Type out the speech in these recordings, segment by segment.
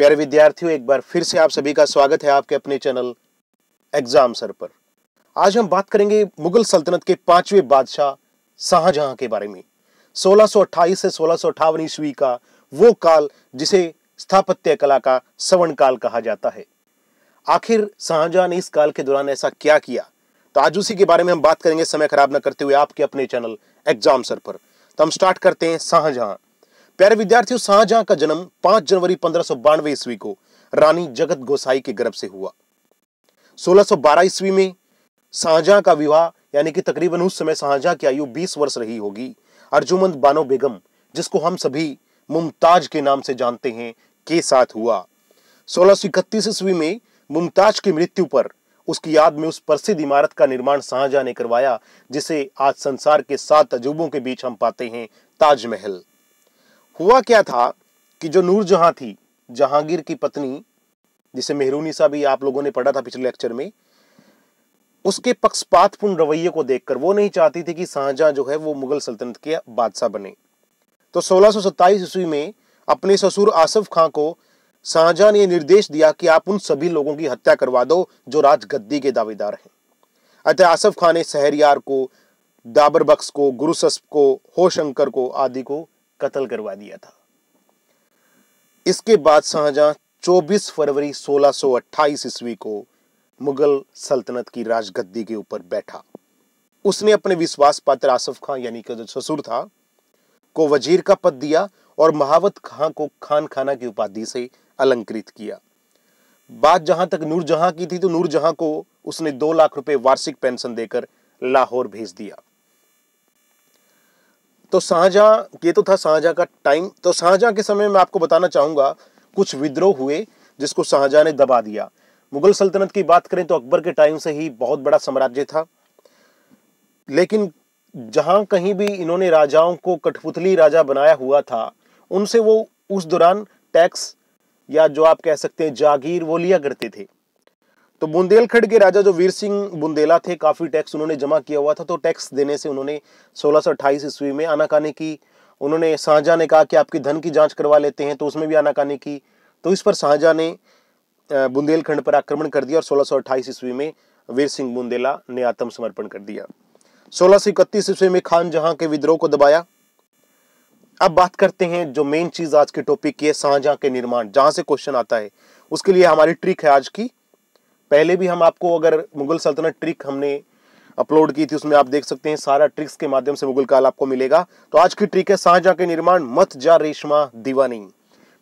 प्यारे विद्यार्थियों एक बार फिर से आप सभी का स्वागत है आपके अपने चैनल एग्जाम सर पर आज हम बात करेंगे मुगल सल्तनत के पांचवें बादशाह शाहजहां के बारे में 1628 से सोलह ईस्वी का वो काल जिसे स्थापत्य कला का सवर्ण काल कहा जाता है आखिर शाहजहां ने इस काल के दौरान ऐसा क्या किया तो आज उसी के बारे में हम बात करेंगे समय खराब न करते हुए आपके अपने चैनल एग्जाम सर पर तो हम स्टार्ट करते हैं शाहजहां प्यारे विद्यार्थियों शाहजहां का जन्म 5 जनवरी पंद्रह ईस्वी को रानी जगत गोसाई के गर्भ से हुआ 1612 ईस्वी में शाहजहां का विवाह यानी कि तकरीबन उस समय शाहजहां की आयु 20 वर्ष रही होगी अर्जुमंद बानो बेगम जिसको हम सभी मुमताज के नाम से जानते हैं के साथ हुआ सोलह ईस्वी में मुमताज की मृत्यु पर उसकी याद में उस प्रसिद्ध इमारत का निर्माण शाहजहां ने करवाया जिसे आज संसार के सात अजूबों के बीच हम पाते हैं ताजमहल हुआ क्या था कि जो नूर जहां थी जहांगीर की पत्नी जिसे मेहरूनी सा भी आप लोगों ने पढ़ा था पिछले लेक्चर में उसके पक्षपातपूर्ण रवैये को देखकर वो नहीं चाहती थी कि शाहजहां जो है वो मुगल सल्तनत के बादशाह बने तो सोलह ईस्वी में अपने ससुर आसफ खां को शाहजहां ने निर्देश दिया कि आप उन सभी लोगों की हत्या करवा दो जो राजगद्दी के दावेदार हैं अतः आसफ खां ने सहरियार को दाबर बख्श को गुरुसस्प को होशंकर को आदि को कत्ल करवा दिया था इसके बाद शाहजहां 24 फरवरी 1628 ईस्वी को मुगल सल्तनत की राजगद्दी के ऊपर बैठा उसने अपने विश्वास पात्र आसफ खां यानी कि जो ससुर था को वजीर का पद दिया और महावत खां को खान खाना की उपाधि से अलंकृत किया बात जहां तक नूरजहां की थी तो नूरजहां को उसने दो लाख रुपए वार्षिक पेंशन देकर लाहौर भेज दिया तो शाहजहाँ ये तो था शाहजहाँ का टाइम तो शाहजहाँ के समय में आपको बताना चाहूँगा कुछ विद्रोह हुए जिसको शाहजहाँ ने दबा दिया मुगल सल्तनत की बात करें तो अकबर के टाइम से ही बहुत बड़ा साम्राज्य था लेकिन जहाँ कहीं भी इन्होंने राजाओं को कठपुतली राजा बनाया हुआ था उनसे वो उस दौरान टैक्स या जो आप कह सकते हैं जागीर वो लिया करते थे तो बुंदेलखंड के राजा जो वीर सिंह बुंदेला थे काफ़ी टैक्स उन्होंने जमा किया हुआ था तो टैक्स देने से उन्होंने सोलह सौ ईस्वी में आनाकानी की उन्होंने शाहजहा ने कहा कि आपकी धन की जांच करवा लेते हैं तो उसमें भी आनाकानी की तो इस पर शाहजहा ने बुंदेलखंड पर आक्रमण कर दिया और सोलह सौ अट्ठाईस ईस्वी में वीर सिंह बुंदेला ने आत्मसमर्पण कर दिया सोलह सौ इकतीस ईस्वी में खान जहां के विद्रोह को दबाया अब बात करते हैं जो मेन चीज़ आज के टॉपिक की है शाहजहां के निर्माण जहां से क्वेश्चन आता है उसके लिए हमारी ट्रिक है आज की पहले भी हम आपको अगर मुगल सल्तनत ट्रिक हमने अपलोड की थी उसमें आप देख सकते हैं सारा ट्रिक्स के माध्यम से मुगल काल आपको मिलेगा तो आज की ट्रिक है शाहजहां के निर्माण मत जा रेशमा दीवानी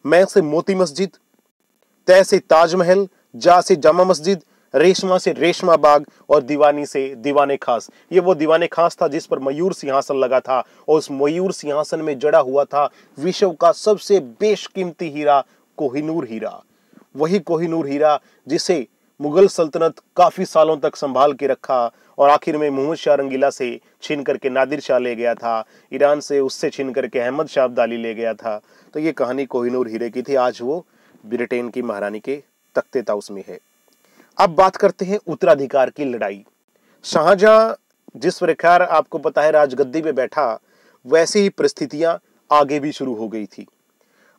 मैं से मोती मस्जिद तय से ताजमहल जा से जामा मस्जिद रेशमा से रेशमा बाग और दीवानी से दीवाने खास ये वो दीवाने खास था जिस पर मयूर सिंहासन लगा था और उस मयूर सिंहासन में जड़ा हुआ था विश्व का सबसे बेशकीमती हीरा कोहिनूर हीरा वही कोहिनूर हीरा जिसे मुगल सल्तनत काफ़ी सालों तक संभाल के रखा और आखिर में मोहम्मद शाह रंगीला से छीन करके नादिर शाह ले गया था ईरान से उससे छीन करके अहमद शाह अब्दाली ले गया था तो ये कहानी कोहिनूर हीरे की थी आज वो ब्रिटेन की महारानी के तख्ते ताउस में है अब बात करते हैं उत्तराधिकार की लड़ाई शाहजहां जिस प्रकार आपको पता है राजगद्दी पे बैठा वैसी ही परिस्थितियां आगे भी शुरू हो गई थी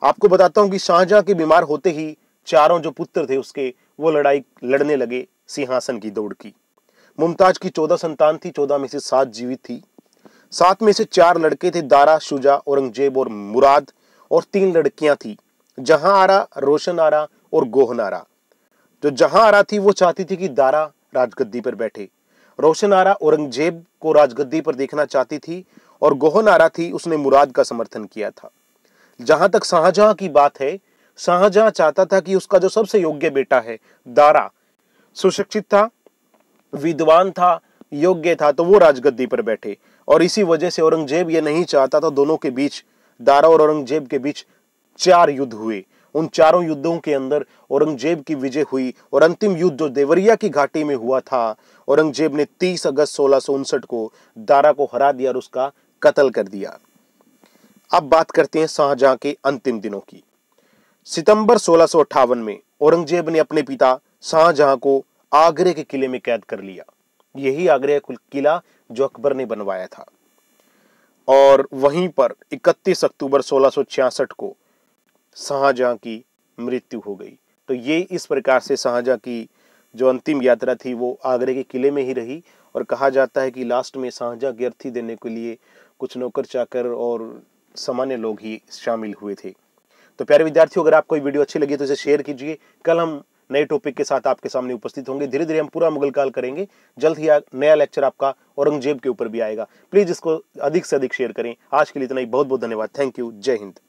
आपको बताता हूं कि शाहजहां के बीमार होते ही चारों जो पुत्र थे उसके वो लड़ाई लड़ने लगे सिंहासन की दौड़ की मुमताज की चौदह संतान थी चौदह में से सात जीवित थी सात में से चार लड़के थे दारा शुजा औरंगजेब और मुराद और तीन लड़कियां थी जहां आरा रोशन आरा और गोहन आरा जो जहां आरा थी वो चाहती थी कि दारा राजगद्दी पर बैठे रोशन आरा औरंगजेब को राजगद्दी पर देखना चाहती थी और गोहन आरा थी उसने मुराद का समर्थन किया था जहां तक शाहजहां की बात है शाहजहां चाहता था कि उसका जो सबसे योग्य बेटा है दारा सुशिक्षित था विद्वान था योग्य था तो वो राजगद्दी पर बैठे और इसी वजह से औरंगजेब ये नहीं चाहता था दोनों के बीच दारा और औरंगजेब के बीच चार युद्ध हुए उन चारों युद्धों के अंदर औरंगजेब की विजय हुई और अंतिम युद्ध जो देवरिया की घाटी में हुआ था औरंगजेब ने 30 अगस्त सोलह को दारा को हरा दिया और उसका कत्ल कर दिया अब बात करते हैं शाहजहां के अंतिम दिनों की सितंबर सोलह में औरंगजेब ने अपने पिता शाहजहां को आगरे के किले में कैद कर लिया यही आगरे का किला जो अकबर ने बनवाया था और वहीं पर 31 अक्टूबर 1666 को शाहजहां की मृत्यु हो गई तो ये इस प्रकार से शाहजहां की जो अंतिम यात्रा थी वो आगरे के किले में ही रही और कहा जाता है कि लास्ट में शाहजहां की अर्थी देने के लिए कुछ नौकर चाकर और सामान्य लोग ही शामिल हुए थे तो प्यारे विद्यार्थियों अगर आपको वीडियो अच्छी लगी तो इसे शेयर कीजिए कल हम नए टॉपिक के साथ आपके सामने उपस्थित होंगे धीरे धीरे हम पूरा मुगल काल करेंगे जल्द ही नया लेक्चर आपका औरंगजेब के ऊपर भी आएगा प्लीज इसको अधिक से अधिक शेयर करें आज के लिए इतना ही बहुत बहुत धन्यवाद थैंक यू जय हिंद